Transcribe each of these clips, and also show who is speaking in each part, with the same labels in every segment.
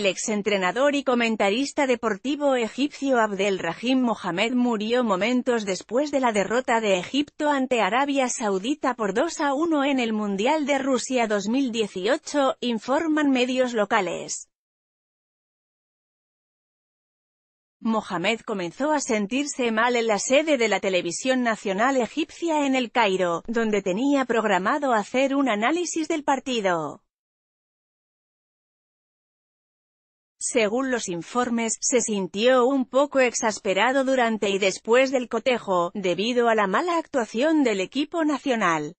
Speaker 1: El exentrenador y comentarista deportivo egipcio Abdel Rahim Mohamed murió momentos después de la derrota de Egipto ante Arabia Saudita por 2 a 1 en el Mundial de Rusia 2018, informan medios locales. Mohamed comenzó a sentirse mal en la sede de la televisión nacional egipcia en El Cairo, donde tenía programado hacer un análisis del partido. Según los informes, se sintió un poco exasperado durante y después del cotejo, debido a la mala actuación del equipo nacional.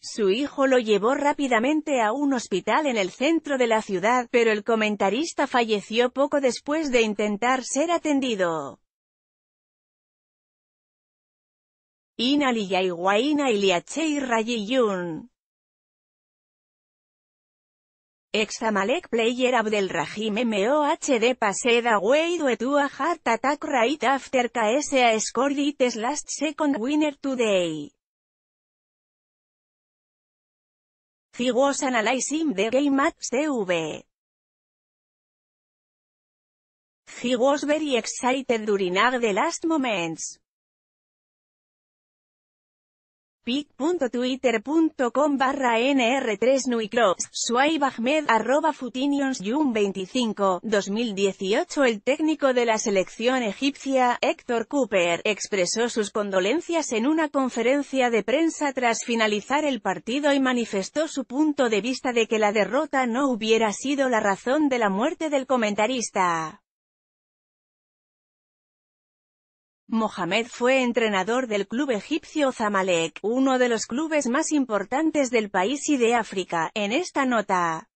Speaker 1: Su hijo lo llevó rápidamente a un hospital en el centro de la ciudad, pero el comentarista falleció poco después de intentar ser atendido.
Speaker 2: Examalek player Abdelrahim
Speaker 1: MOHD passed away to a heart attack right after KSA scored
Speaker 2: its last second winner today. He was analyzing the game at CV. He was very excited during the last moments pic.twitter.com
Speaker 1: barra nr3 nuicross, Suaib Ahmed, arroba Futinions 25, 2018 El técnico de la selección egipcia, Héctor Cooper, expresó sus condolencias en una conferencia de prensa tras finalizar el partido y manifestó su punto de vista de que la derrota no hubiera sido la razón de la muerte del comentarista. Mohamed fue entrenador del club egipcio Zamalek, uno de los clubes más importantes del país y de África. En esta nota